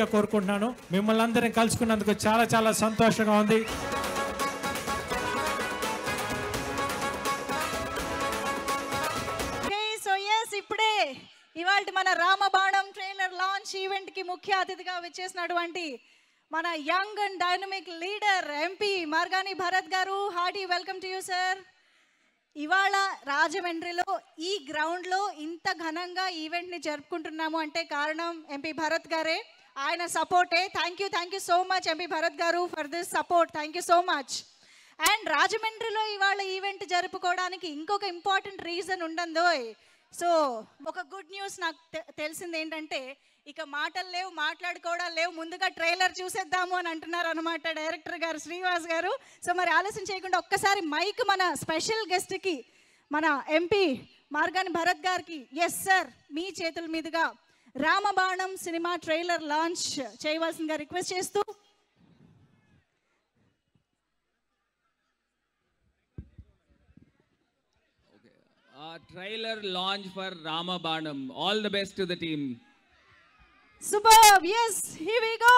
మనస్ఫూర్తిగా కోరుకుంటున్నాను మిమ్మల్ని అందరిని కలుసుకున్నందుకు చాలా చాలా సంతోషంగా ఉంది ఇప్పుడే ఇవాళ మన రామబాణం ట్రైలర్ లాంచ్ ఈవెంట్ కి ముఖ్య అతిథిగా విచ్చేసినటువంటి మన young and dynamic leader MP Margani Bharat garu hearty welcome to you sir ఇవాళ రాజమండ్రిలో ఈ గ్రౌండ్లో ఇంత ఘనంగా ఈవెంట్ని జరుపుకుంటున్నాము అంటే కారణం ఎంపీ భరత్ గారే ఆయన సపోర్టే thank you thank you so much MP Bharat garu for this support thank you so much and రాజమండ్రిలో ఇవాళ ఈవెంట్ జరుపుకోవడానికి ఇంకొక ఇంపార్టెంట్ రీజన్ ఉండందోయ్ సో ఒక గుడ్ న్యూస్ నాకు తెలిసింది ఏంటంటే ఇక మాటలు లేవు మాట్లాడుకోవడం లేవు ముందుగా ట్రైలర్ చూసేద్దాము అని అంటున్నారు అనమాట డైరెక్టర్ గారు శ్రీనివాస్ గారు సో మరి ఆలస్యం చేయకుండా ఒక్కసారి మైక్ మన స్పెషల్ గెస్ట్కి మన ఎంపీ మార్గాని భరత్ గారికి ఎస్ సార్ మీ చేతుల మీదుగా రామబాణం సినిమా ట్రైలర్ లాంచ్ చేయవలసిందిగా రిక్వెస్ట్ చేస్తూ trailer launch for Ramabanam all the best to the team super yes here we go